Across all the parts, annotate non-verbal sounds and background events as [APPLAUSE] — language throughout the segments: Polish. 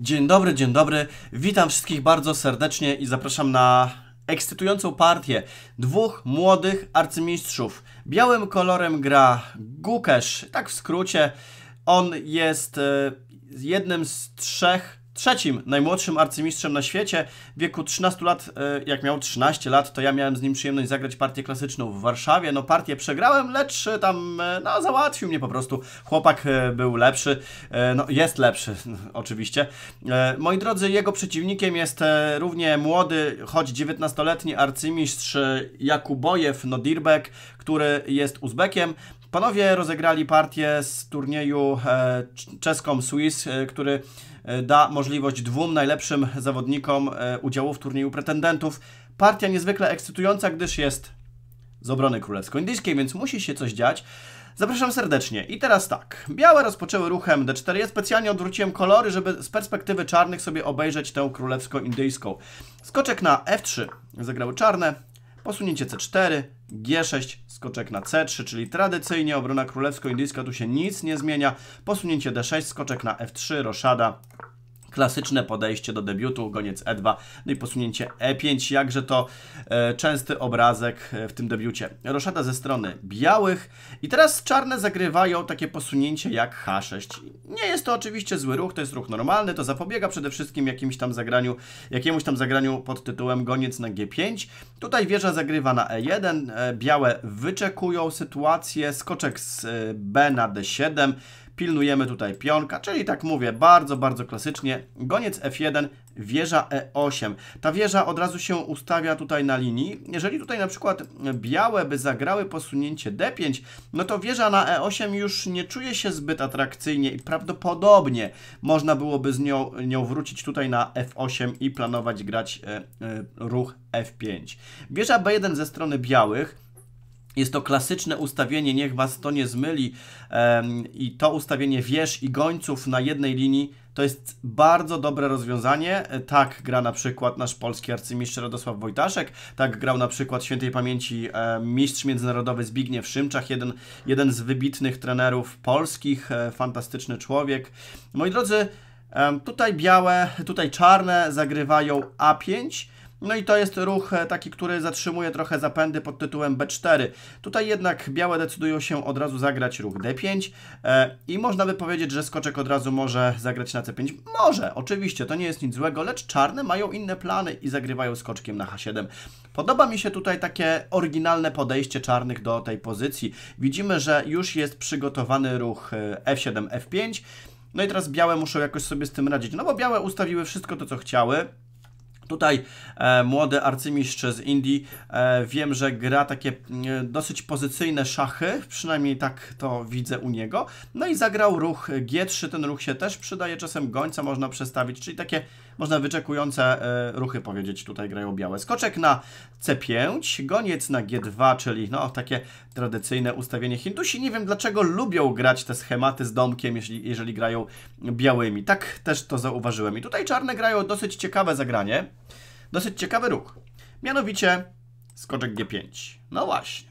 Dzień dobry, dzień dobry. Witam wszystkich bardzo serdecznie i zapraszam na ekscytującą partię dwóch młodych arcymistrzów. Białym kolorem gra Gukesz, tak w skrócie. On jest e, jednym z trzech trzecim najmłodszym arcymistrzem na świecie. W wieku 13 lat, e, jak miał 13 lat, to ja miałem z nim przyjemność zagrać partię klasyczną w Warszawie. No partię przegrałem, lecz e, tam e, no, załatwił mnie po prostu. Chłopak był lepszy, no jest lepszy [LAUGHS] oczywiście. Moi drodzy, jego przeciwnikiem jest równie młody, choć 19-letni arcymistrz Jakubojew Nodirbek, który jest Uzbekiem. Panowie rozegrali partię z turnieju e, czeską Swiss, e, który e, da możliwość dwóm najlepszym zawodnikom udziału w turnieju pretendentów. Partia niezwykle ekscytująca, gdyż jest z obrony królewsko-indyjskiej, więc musi się coś dziać. Zapraszam serdecznie. I teraz tak. Białe rozpoczęły ruchem D4. Ja specjalnie odwróciłem kolory, żeby z perspektywy czarnych sobie obejrzeć tę królewsko-indyjską. Skoczek na F3 zagrały czarne. Posunięcie C4, G6, skoczek na C3, czyli tradycyjnie obrona królewsko-indyjska, tu się nic nie zmienia, posunięcie D6, skoczek na F3, roszada, Klasyczne podejście do debiutu, goniec E2, no i posunięcie E5, jakże to e, częsty obrazek e, w tym debiucie. Roszada ze strony białych i teraz czarne zagrywają takie posunięcie jak H6. Nie jest to oczywiście zły ruch, to jest ruch normalny, to zapobiega przede wszystkim jakimś tam zagraniu, jakiemuś tam zagraniu pod tytułem goniec na G5. Tutaj wieża zagrywa na E1, e, białe wyczekują sytuację, skoczek z e, B na D7, pilnujemy tutaj pionka, czyli tak mówię, bardzo, bardzo klasycznie. Goniec F1, wieża E8. Ta wieża od razu się ustawia tutaj na linii. Jeżeli tutaj na przykład białe by zagrały posunięcie D5, no to wieża na E8 już nie czuje się zbyt atrakcyjnie i prawdopodobnie można byłoby z nią, nią wrócić tutaj na F8 i planować grać e, e, ruch F5. Wieża B1 ze strony białych jest to klasyczne ustawienie, niech Was to nie zmyli. I to ustawienie wież i gońców na jednej linii to jest bardzo dobre rozwiązanie. E, tak gra na przykład nasz polski arcymistrz Radosław Wojtaszek, tak grał na przykład świętej pamięci e, mistrz międzynarodowy Zbigniew Szymczak, jeden, jeden z wybitnych trenerów polskich, e, fantastyczny człowiek. Moi drodzy, tutaj białe, tutaj czarne zagrywają A5, no i to jest ruch e, taki, który zatrzymuje trochę zapędy pod tytułem B4. Tutaj jednak białe decydują się od razu zagrać ruch D5 e, i można by powiedzieć, że skoczek od razu może zagrać na C5. Może, oczywiście, to nie jest nic złego, lecz czarne mają inne plany i zagrywają skoczkiem na H7. Podoba mi się tutaj takie oryginalne podejście czarnych do tej pozycji. Widzimy, że już jest przygotowany ruch F7, e, F5. No i teraz białe muszą jakoś sobie z tym radzić, no bo białe ustawiły wszystko to, co chciały. Tutaj e, młody arcymistrz z Indii e, wiem, że gra takie e, dosyć pozycyjne szachy, przynajmniej tak to widzę u niego. No i zagrał ruch G3, ten ruch się też przydaje, czasem gońca można przestawić, czyli takie można wyczekujące e, ruchy powiedzieć, tutaj grają białe. Skoczek na C5, goniec na G2, czyli no takie tradycyjne ustawienie. Hindusi nie wiem dlaczego lubią grać te schematy z domkiem, jeśli, jeżeli grają białymi. Tak też to zauważyłem. I tutaj czarne grają dosyć ciekawe zagranie, dosyć ciekawy ruch. Mianowicie skoczek G5. No właśnie.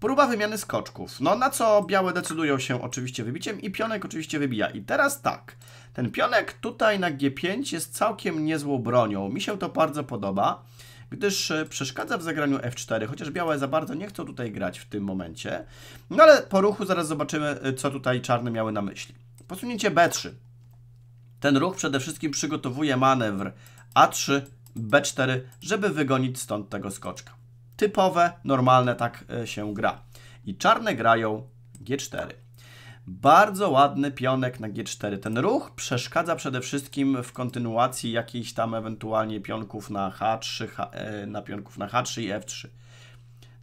Próba wymiany skoczków. No na co białe decydują się oczywiście wybiciem i pionek oczywiście wybija. I teraz tak. Ten pionek tutaj na G5 jest całkiem niezłą bronią. Mi się to bardzo podoba, gdyż e, przeszkadza w zagraniu F4, chociaż białe za bardzo nie chcą tutaj grać w tym momencie. No ale po ruchu zaraz zobaczymy, e, co tutaj czarne miały na myśli. Posunięcie B3. Ten ruch przede wszystkim przygotowuje manewr A3, B4, żeby wygonić stąd tego skoczka. Typowe, normalne tak e, się gra. I czarne grają G4. Bardzo ładny pionek na G4. Ten ruch przeszkadza przede wszystkim w kontynuacji jakichś tam ewentualnie pionków na H3, H, e, na pionków na H3 i F3.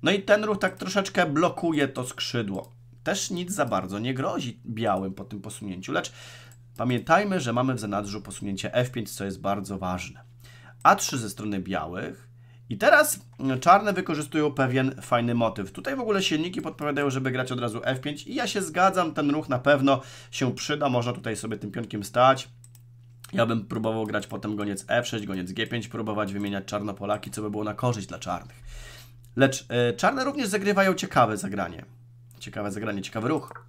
No i ten ruch tak troszeczkę blokuje to skrzydło. Też nic za bardzo nie grozi białym po tym posunięciu, lecz pamiętajmy, że mamy w zanadrzu posunięcie F5, co jest bardzo ważne. A3 ze strony białych, i teraz czarne wykorzystują pewien fajny motyw. Tutaj w ogóle silniki podpowiadają, żeby grać od razu F5 i ja się zgadzam, ten ruch na pewno się przyda, można tutaj sobie tym pionkiem stać. Ja bym próbował grać potem goniec F6, goniec G5, próbować wymieniać czarnopolaki, co by było na korzyść dla czarnych. Lecz y, czarne również zagrywają ciekawe zagranie. Ciekawe zagranie, ciekawy ruch.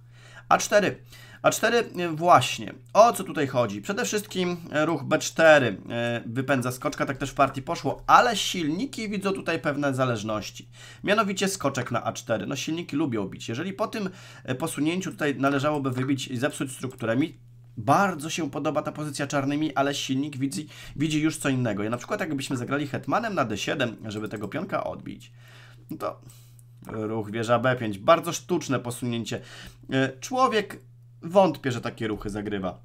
A4. A4 e, właśnie, o co tutaj chodzi? Przede wszystkim e, ruch B4 e, wypędza skoczka, tak też w partii poszło, ale silniki widzą tutaj pewne zależności. Mianowicie skoczek na A4. No silniki lubią bić. Jeżeli po tym posunięciu tutaj należałoby wybić i zepsuć strukturę, mi bardzo się podoba ta pozycja czarnymi, ale silnik widzi, widzi już co innego. Ja na przykład jakbyśmy zagrali hetmanem na D7, żeby tego pionka odbić, no to ruch wieża B5. Bardzo sztuczne posunięcie. Człowiek wątpię, że takie ruchy zagrywa.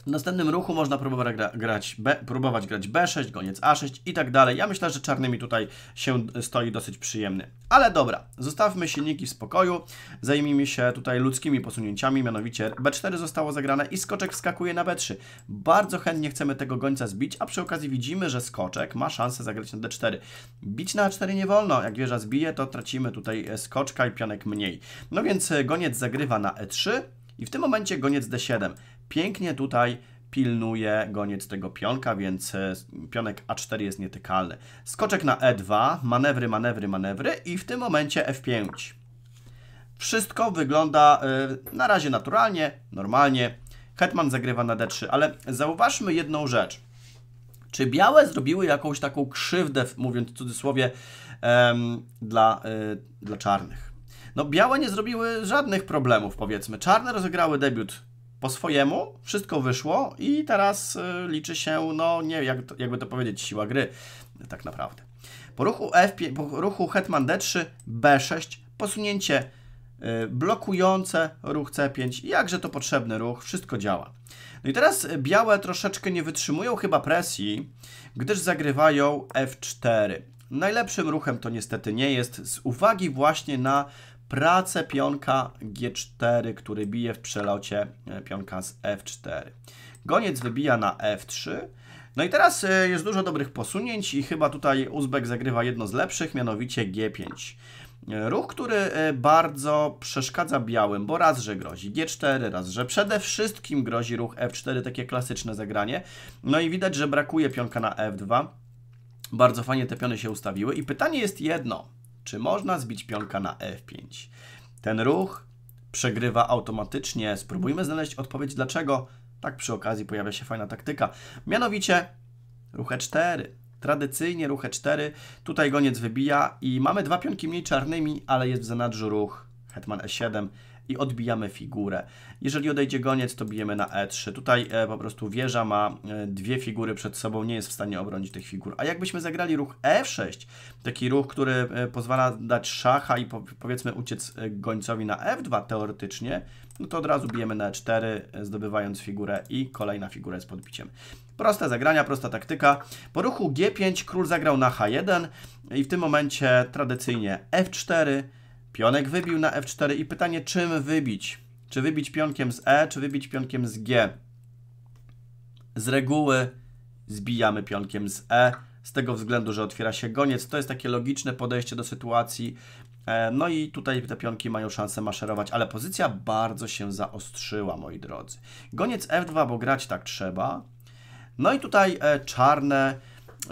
W następnym ruchu można próbować, grać B, próbować grać B6, goniec A6 i tak dalej. Ja myślę, że czarnymi tutaj się stoi dosyć przyjemny. Ale dobra, zostawmy silniki w spokoju. Zajmijmy się tutaj ludzkimi posunięciami, mianowicie B4 zostało zagrane i skoczek wskakuje na B3. Bardzo chętnie chcemy tego gońca zbić, a przy okazji widzimy, że skoczek ma szansę zagrać na D4. Bić na A4 nie wolno. Jak wieża zbije, to tracimy tutaj skoczka i pionek mniej. No więc e, goniec zagrywa na E3 i w tym momencie goniec d7. Pięknie tutaj pilnuje goniec tego pionka, więc e, pionek a4 jest nietykalny. Skoczek na e2, manewry, manewry, manewry i w tym momencie f5. Wszystko wygląda y, na razie naturalnie, normalnie. Hetman zagrywa na d3, ale zauważmy jedną rzecz. Czy białe zrobiły jakąś taką krzywdę, mówiąc w cudzysłowie, dla, y, dla czarnych? No białe nie zrobiły żadnych problemów, powiedzmy. Czarne rozegrały debiut po swojemu, wszystko wyszło i teraz y, liczy się, no nie, jak, jakby to powiedzieć, siła gry tak naprawdę. Po ruchu, F5, po ruchu hetman d3, b6, posunięcie y, blokujące ruch c5, jakże to potrzebny ruch, wszystko działa. No i teraz białe troszeczkę nie wytrzymują chyba presji, gdyż zagrywają f4. Najlepszym ruchem to niestety nie jest, z uwagi właśnie na pracę pionka G4, który bije w przelocie e, pionka z F4. Goniec wybija na F3. No i teraz e, jest dużo dobrych posunięć i chyba tutaj Uzbek zagrywa jedno z lepszych, mianowicie G5. E, ruch, który bardzo przeszkadza białym, bo raz, że grozi G4, raz, że przede wszystkim grozi ruch F4, takie klasyczne zagranie. No i widać, że brakuje pionka na F2. Bardzo fajnie te piony się ustawiły i pytanie jest jedno – czy można zbić pionka na f5? Ten ruch przegrywa automatycznie. Spróbujmy znaleźć odpowiedź dlaczego. Tak przy okazji pojawia się fajna taktyka. Mianowicie ruch e4. Tradycyjnie ruch e4. Tutaj goniec wybija i mamy dwa pionki mniej czarnymi, ale jest w zanadrzu ruch hetman e7 i odbijamy figurę. Jeżeli odejdzie goniec, to bijemy na E3. Tutaj e, po prostu wieża ma e, dwie figury przed sobą, nie jest w stanie obronić tych figur. A jakbyśmy zagrali ruch e 6 taki ruch, który e, pozwala dać szacha i powiedzmy uciec gońcowi na F2 teoretycznie, no to od razu bijemy na E4, zdobywając figurę i kolejna figura z podbiciem. Proste zagrania, prosta taktyka. Po ruchu G5 król zagrał na H1 i w tym momencie tradycyjnie F4, Pionek wybił na f4 i pytanie, czym wybić? Czy wybić pionkiem z e, czy wybić pionkiem z g? Z reguły zbijamy pionkiem z e, z tego względu, że otwiera się goniec. To jest takie logiczne podejście do sytuacji. E, no i tutaj te pionki mają szansę maszerować, ale pozycja bardzo się zaostrzyła, moi drodzy. Goniec f2, bo grać tak trzeba. No i tutaj e, czarne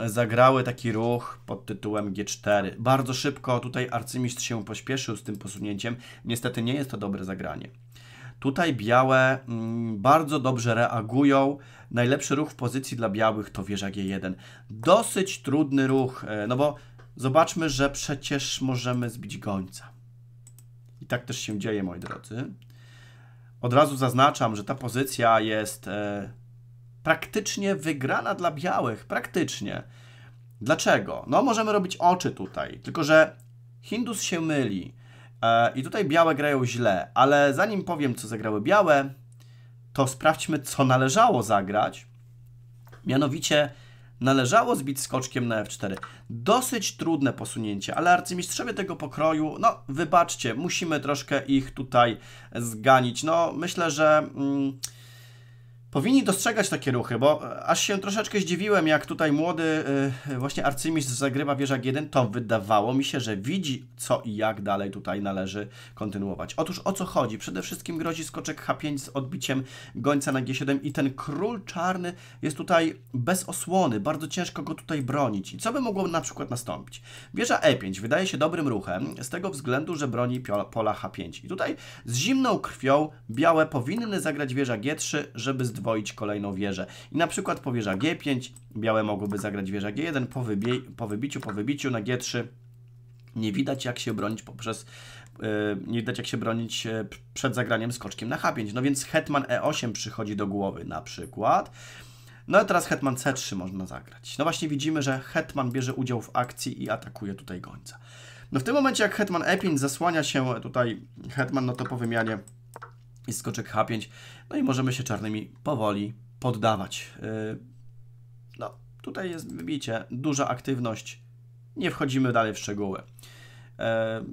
zagrały taki ruch pod tytułem G4. Bardzo szybko tutaj arcymistrz się pośpieszył z tym posunięciem. Niestety nie jest to dobre zagranie. Tutaj białe mm, bardzo dobrze reagują. Najlepszy ruch w pozycji dla białych to wieża G1. Dosyć trudny ruch, e, no bo zobaczmy, że przecież możemy zbić gońca. I tak też się dzieje, moi drodzy. Od razu zaznaczam, że ta pozycja jest e, praktycznie wygrana dla białych, praktycznie. Dlaczego? No możemy robić oczy tutaj, tylko że Hindus się myli e, i tutaj białe grają źle, ale zanim powiem, co zagrały białe, to sprawdźmy, co należało zagrać. Mianowicie należało zbić skoczkiem na F4. Dosyć trudne posunięcie, ale arcymistrzowie tego pokroju, no wybaczcie, musimy troszkę ich tutaj zganić. No myślę, że... Mm, powinni dostrzegać takie ruchy, bo e, aż się troszeczkę zdziwiłem, jak tutaj młody e, właśnie arcymistrz zagrywa wieżak 1, to wydawało mi się, że widzi co i jak dalej tutaj należy kontynuować. Otóż o co chodzi? Przede wszystkim grozi skoczek H5 z odbiciem gońca na G7 i ten król czarny jest tutaj bez osłony, bardzo ciężko go tutaj bronić. I co by mogło na przykład nastąpić? Wieża E5 wydaje się dobrym ruchem z tego względu, że broni pola H5. I tutaj z zimną krwią białe powinny zagrać wieża G3, żeby zdwoić podwoić kolejną wieżę. I na przykład po wieża G5, białe mogłoby zagrać wieża G1, po, wybie, po wybiciu, po wybiciu na G3 nie widać jak się bronić poprzez e, nie widać jak się bronić e, przed zagraniem skoczkiem na H5. No więc hetman E8 przychodzi do głowy na przykład. No a teraz hetman C3 można zagrać. No właśnie widzimy, że hetman bierze udział w akcji i atakuje tutaj gońca. No w tym momencie jak hetman E5 zasłania się tutaj hetman, no to po wymianie i skoczek H5. No i możemy się czarnymi powoli poddawać. Y, no, tutaj jest wybicie, duża aktywność. Nie wchodzimy dalej w szczegóły. Y,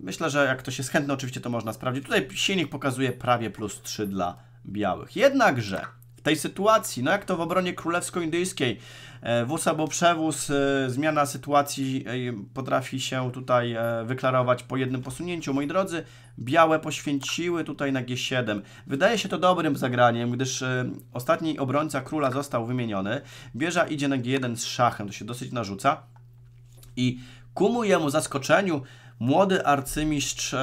myślę, że jak ktoś jest chętny, oczywiście to można sprawdzić. Tutaj silnik pokazuje prawie plus 3 dla białych. Jednakże tej sytuacji. No jak to w obronie królewsko-indyjskiej? E, wóz albo przewóz, e, zmiana sytuacji e, potrafi się tutaj wyklarować po jednym posunięciu. Moi drodzy, białe poświęciły tutaj na G7. Wydaje się to dobrym zagraniem, gdyż ostatni obrońca króla został wymieniony. Bieża idzie na G1 z szachem, to się dosyć narzuca. I ku mojemu zaskoczeniu młody arcymistrz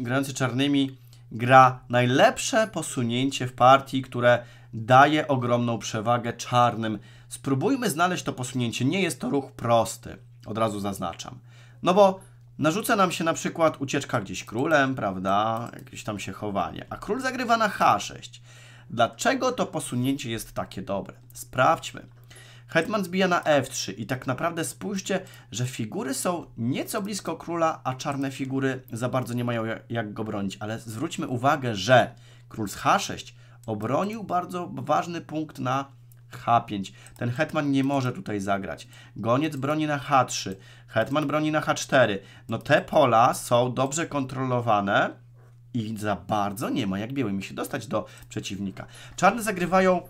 grający czarnymi gra najlepsze posunięcie w partii, które daje ogromną przewagę czarnym. Spróbujmy znaleźć to posunięcie. Nie jest to ruch prosty, od razu zaznaczam. No bo narzuca nam się na przykład ucieczka gdzieś królem, prawda? Jakieś tam się chowanie. A król zagrywa na H6. Dlaczego to posunięcie jest takie dobre? Sprawdźmy. Hetman zbija na f3 i tak naprawdę spójrzcie, że figury są nieco blisko króla, a czarne figury za bardzo nie mają jak go bronić. Ale zwróćmy uwagę, że król z h6 obronił bardzo ważny punkt na H5. Ten hetman nie może tutaj zagrać. Goniec broni na H3. Hetman broni na H4. No te pola są dobrze kontrolowane i za bardzo nie ma jak białymi się dostać do przeciwnika. Czarne zagrywają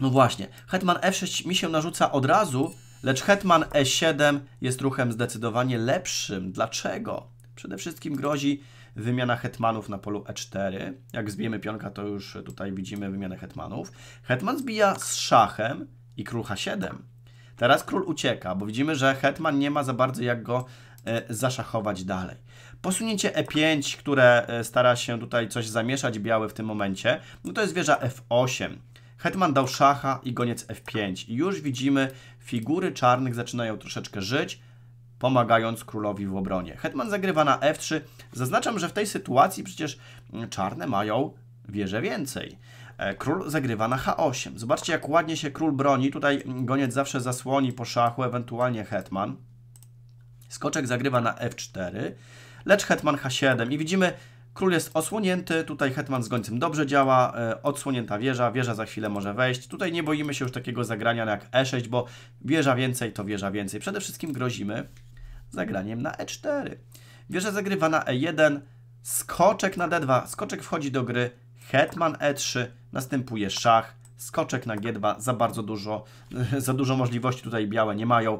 no właśnie, hetman f6 mi się narzuca od razu, lecz hetman e7 jest ruchem zdecydowanie lepszym. Dlaczego? Przede wszystkim grozi wymiana hetmanów na polu e4. Jak zbijemy pionka, to już tutaj widzimy wymianę hetmanów. Hetman zbija z szachem i król h7. Teraz król ucieka, bo widzimy, że hetman nie ma za bardzo jak go e, zaszachować dalej. Posunięcie e5, które e, stara się tutaj coś zamieszać biały w tym momencie, no to jest wieża f8. Hetman dał szacha i goniec f5. I już widzimy, figury czarnych zaczynają troszeczkę żyć, pomagając królowi w obronie. Hetman zagrywa na f3. Zaznaczam, że w tej sytuacji przecież mm, czarne mają wieżę więcej. E, król zagrywa na h8. Zobaczcie, jak ładnie się król broni. Tutaj mm, goniec zawsze zasłoni po szachu, ewentualnie hetman. Skoczek zagrywa na f4, lecz hetman h7. I widzimy, Król jest osłonięty, tutaj hetman z gońcem dobrze działa, e, odsłonięta wieża, wieża za chwilę może wejść. Tutaj nie boimy się już takiego zagrania jak e6, bo wieża więcej to wieża więcej. Przede wszystkim grozimy zagraniem na e4. Wieża zagrywa na e1, skoczek na d2, skoczek wchodzi do gry, hetman e3, następuje szach, skoczek na g2, za bardzo dużo, [LAUGHS] za dużo możliwości tutaj białe nie mają.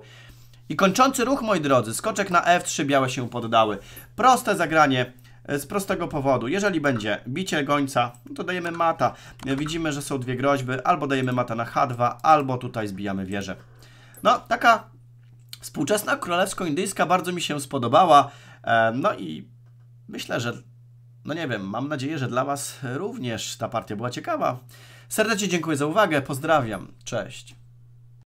I kończący ruch, moi drodzy, skoczek na f3, białe się poddały. Proste zagranie, E, z prostego powodu. Jeżeli będzie bicie gońca, no to dajemy mata. E, widzimy, że są dwie groźby. Albo dajemy mata na H2, albo tutaj zbijamy wieżę. No, taka współczesna królewsko-indyjska bardzo mi się spodobała. E, no i myślę, że no nie wiem, mam nadzieję, że dla Was również ta partia była ciekawa. Serdecznie dziękuję za uwagę, pozdrawiam, cześć.